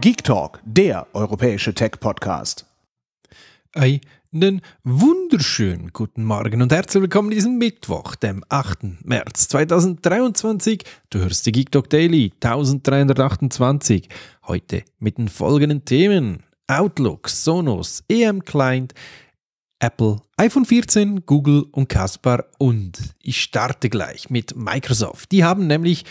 Geek Talk, der europäische Tech-Podcast. Einen wunderschönen guten Morgen und herzlich willkommen diesen Mittwoch, dem 8. März 2023. Du hörst die Geek Talk Daily 1328. Heute mit den folgenden Themen: Outlook, Sonos, EM Client, Apple, iPhone 14, Google und Caspar und ich starte gleich mit Microsoft. Die haben nämlich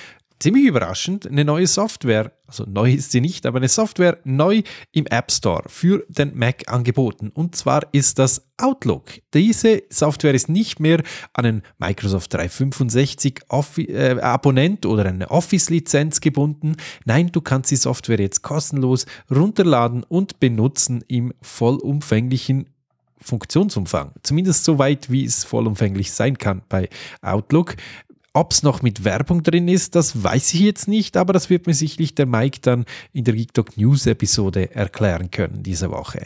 ziemlich überraschend eine neue Software, also neu ist sie nicht, aber eine Software neu im App Store für den Mac angeboten. Und zwar ist das Outlook. Diese Software ist nicht mehr an einen Microsoft 365 Office, äh, Abonnent oder eine Office-Lizenz gebunden. Nein, du kannst die Software jetzt kostenlos runterladen und benutzen im vollumfänglichen Funktionsumfang. Zumindest so weit, wie es vollumfänglich sein kann bei Outlook. Ob es noch mit Werbung drin ist, das weiß ich jetzt nicht, aber das wird mir sicherlich der Mike dann in der GeekTalk News Episode erklären können diese Woche.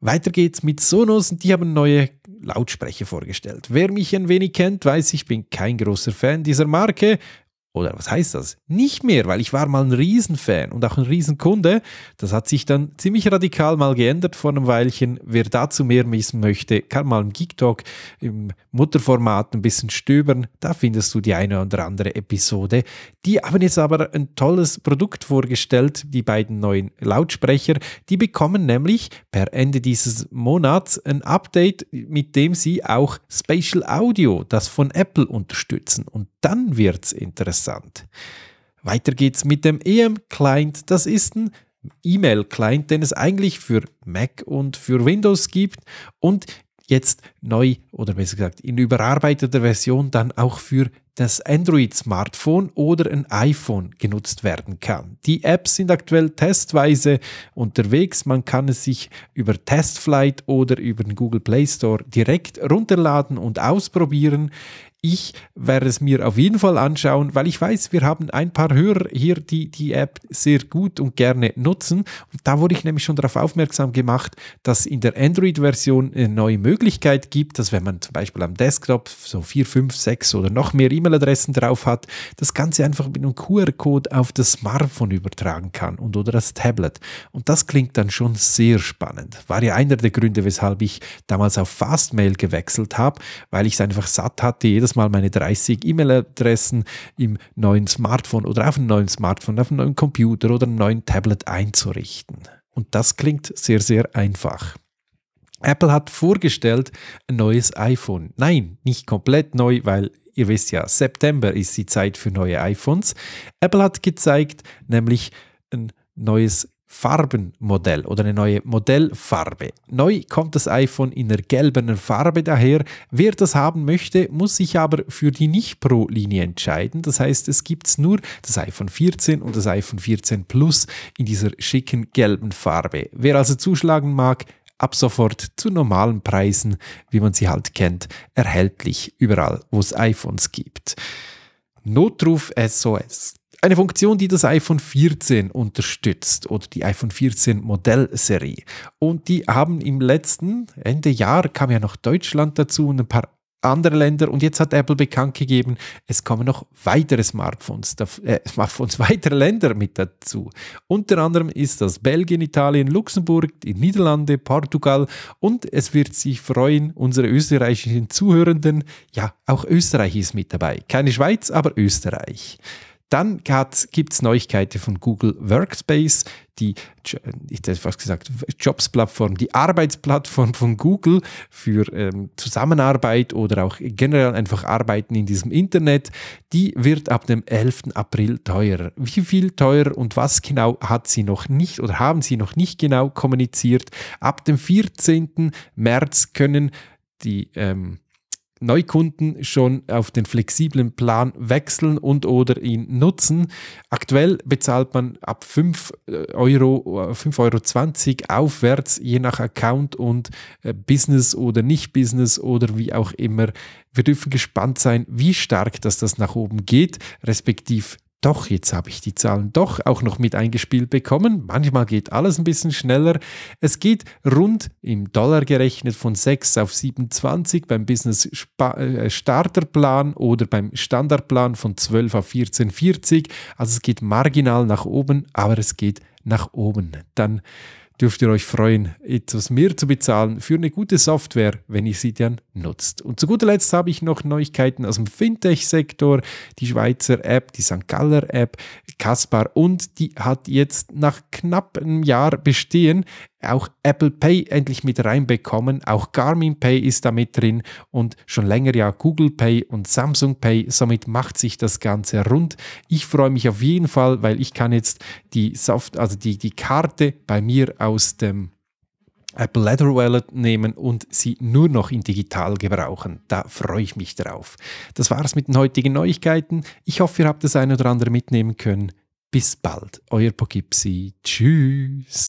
Weiter geht's mit Sonos und die haben neue Lautsprecher vorgestellt. Wer mich ein wenig kennt, weiß, ich bin kein großer Fan dieser Marke, oder was heißt das? Nicht mehr, weil ich war mal ein Riesenfan und auch ein Riesenkunde. Das hat sich dann ziemlich radikal mal geändert vor einem Weilchen. Wer dazu mehr wissen möchte, kann mal im Geek Talk im Mutterformat ein bisschen stöbern. Da findest du die eine oder andere Episode. Die haben jetzt aber ein tolles Produkt vorgestellt, die beiden neuen Lautsprecher. Die bekommen nämlich per Ende dieses Monats ein Update, mit dem sie auch Spatial Audio, das von Apple unterstützen. Und dann wird es interessant interessant. Weiter geht's mit dem EM-Client. Das ist ein E-Mail-Client, den es eigentlich für Mac und für Windows gibt und jetzt neu oder besser gesagt in überarbeiteter Version dann auch für das Android-Smartphone oder ein iPhone genutzt werden kann. Die Apps sind aktuell testweise unterwegs. Man kann es sich über Testflight oder über den Google Play Store direkt runterladen und ausprobieren ich werde es mir auf jeden Fall anschauen, weil ich weiß, wir haben ein paar Hörer hier, die die App sehr gut und gerne nutzen. Und da wurde ich nämlich schon darauf aufmerksam gemacht, dass in der Android-Version eine neue Möglichkeit gibt, dass wenn man zum Beispiel am Desktop so vier, fünf, sechs oder noch mehr E-Mail-Adressen drauf hat, das Ganze einfach mit einem QR-Code auf das Smartphone übertragen kann und oder das Tablet. Und das klingt dann schon sehr spannend. War ja einer der Gründe, weshalb ich damals auf Fastmail gewechselt habe, weil ich es einfach satt hatte, jedes mal meine 30 E-Mail-Adressen im neuen Smartphone oder auf einem neuen Smartphone, auf einem neuen Computer oder einem neuen Tablet einzurichten. Und das klingt sehr, sehr einfach. Apple hat vorgestellt ein neues iPhone. Nein, nicht komplett neu, weil ihr wisst ja, September ist die Zeit für neue iPhones. Apple hat gezeigt, nämlich ein neues Farbenmodell oder eine neue Modellfarbe. Neu kommt das iPhone in der gelben Farbe daher. Wer das haben möchte, muss sich aber für die Nicht-Pro-Linie entscheiden. Das heißt, es gibt nur das iPhone 14 und das iPhone 14 Plus in dieser schicken gelben Farbe. Wer also zuschlagen mag, ab sofort zu normalen Preisen, wie man sie halt kennt, erhältlich überall, wo es iPhones gibt. Notruf SOS. Eine Funktion, die das iPhone 14 unterstützt oder die iPhone 14 Modellserie. Und die haben im letzten, Ende Jahr kam ja noch Deutschland dazu und ein paar andere Länder und jetzt hat Apple bekannt gegeben, es kommen noch weitere Smartphones, äh, Smartphones weiterer Länder mit dazu. Unter anderem ist das Belgien, Italien, Luxemburg, die Niederlande, Portugal und es wird sich freuen, unsere österreichischen Zuhörenden, ja, auch Österreich ist mit dabei. Keine Schweiz, aber Österreich. Dann gibt es Neuigkeiten von Google Workspace, die, ich hätte fast gesagt, Jobs-Plattform, die Arbeitsplattform von Google für ähm, Zusammenarbeit oder auch generell einfach Arbeiten in diesem Internet, die wird ab dem 11. April teurer. Wie viel teurer und was genau hat sie noch nicht oder haben sie noch nicht genau kommuniziert? Ab dem 14. März können die ähm, Neukunden schon auf den flexiblen Plan wechseln und oder ihn nutzen. Aktuell bezahlt man ab 5 äh, Euro, 5,20 äh, Euro aufwärts, je nach Account und äh, Business oder Nicht-Business oder wie auch immer. Wir dürfen gespannt sein, wie stark dass das nach oben geht, respektive doch, jetzt habe ich die Zahlen doch auch noch mit eingespielt bekommen. Manchmal geht alles ein bisschen schneller. Es geht rund im Dollar gerechnet von 6 auf 27 beim Business äh, Starterplan oder beim Standardplan von 12 auf 14,40. Also es geht marginal nach oben, aber es geht nach oben. Dann dürft ihr euch freuen, etwas mehr zu bezahlen für eine gute Software, wenn ihr sie dann nutzt. Und zu guter Letzt habe ich noch Neuigkeiten aus dem Fintech-Sektor. Die Schweizer App, die St. Galler App, Kaspar und die hat jetzt nach knapp einem Jahr bestehen auch Apple Pay endlich mit reinbekommen. Auch Garmin Pay ist da mit drin und schon länger ja Google Pay und Samsung Pay. Somit macht sich das Ganze rund. Ich freue mich auf jeden Fall, weil ich kann jetzt die Soft, also die, die Karte bei mir aus dem Apple Leather Wallet nehmen und sie nur noch in digital gebrauchen. Da freue ich mich drauf. Das war es mit den heutigen Neuigkeiten. Ich hoffe, ihr habt das ein oder andere mitnehmen können. Bis bald, euer Pogipsi. Tschüss.